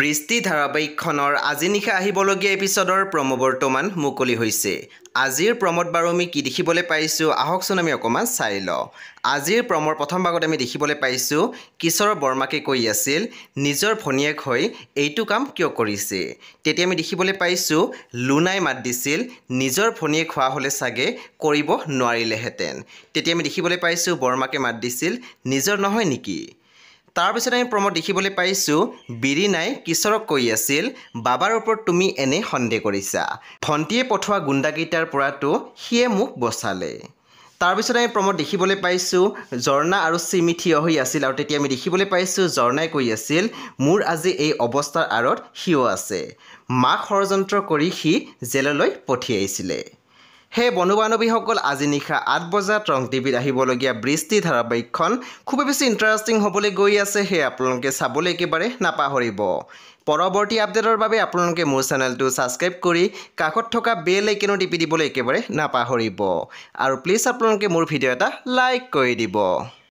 বৃষ্টি ধাৰাবাহিকখনৰ আজি নিশা আহিবলগীয়া এপিছ'ডৰ প্ৰম' বৰ্তমান মুকলি হৈছে আজিৰ প্ৰমত বাৰু আমি কি দেখিবলৈ পাইছোঁ আহকচোন আমি অকণমান চাই লওঁ আজিৰ প্ৰমৰ প্ৰথম ভাগত আমি দেখিবলৈ পাইছোঁ কিশোৰ বৰ্মাকে কৈ আছিল নিজৰ ভনীয়েক হৈ এইটো কাম কিয় কৰিছে তেতিয়া আমি দেখিবলৈ পাইছোঁ লোনাই মাত দিছিল নিজৰ ভনীয়েক হোৱা হ'লে চাগে কৰিব নোৱাৰিলেহেঁতেন তেতিয়া আমি দেখিবলৈ পাইছোঁ বৰ্মাকে মাত দিছিল নিজৰ নহয় নেকি তাৰপিছত আমি প্ৰমত দেখিবলৈ পাইছোঁ বিৰিণাই কিশোৰক কৈ আছিল বাবাৰ ওপৰত তুমি এনে সন্দেহ কৰিছা ভণ্টিয়ে পঠোৱা গুণ্ডাকেইটাৰ পৰাতো সিয়ে মোক বচালে তাৰপিছত আমি প্ৰমত দেখিবলৈ পাইছোঁ ঝৰ্ণা আৰু চিমি থিয় হৈ আছিল আৰু তেতিয়া আমি দেখিবলৈ পাইছোঁ ঝৰ্ণাই কৈ আছিল মোৰ আজি এই অৱস্থাৰ আঁৰত সিও আছে মাক ষড়যন্ত্ৰ কৰি সি জেললৈ পঠিয়াইছিলে সেয়ে বন্ধু বান্ধৱীসকল আজি নিশা আঠ বজাত ৰং টিভিত আহিবলগীয়া বৃষ্টি ধাৰাবাহিকখন খুবেই বেছি ইণ্টাৰেষ্টিং হ'বলৈ গৈ আছে সেয়ে আপোনালোকে চাবলৈ একেবাৰে নাপাহৰিব পৰৱৰ্তী আপডেটৰ বাবে আপোনালোকে মোৰ চেনেলটো ছাবস্ক্ৰাইব কৰি কাষত থকা বেল আইকেনো টিপি দিবলৈ একেবাৰে নাপাহৰিব আৰু প্লিজ আপোনালোকে মোৰ ভিডিঅ' এটা লাইক কৰি দিব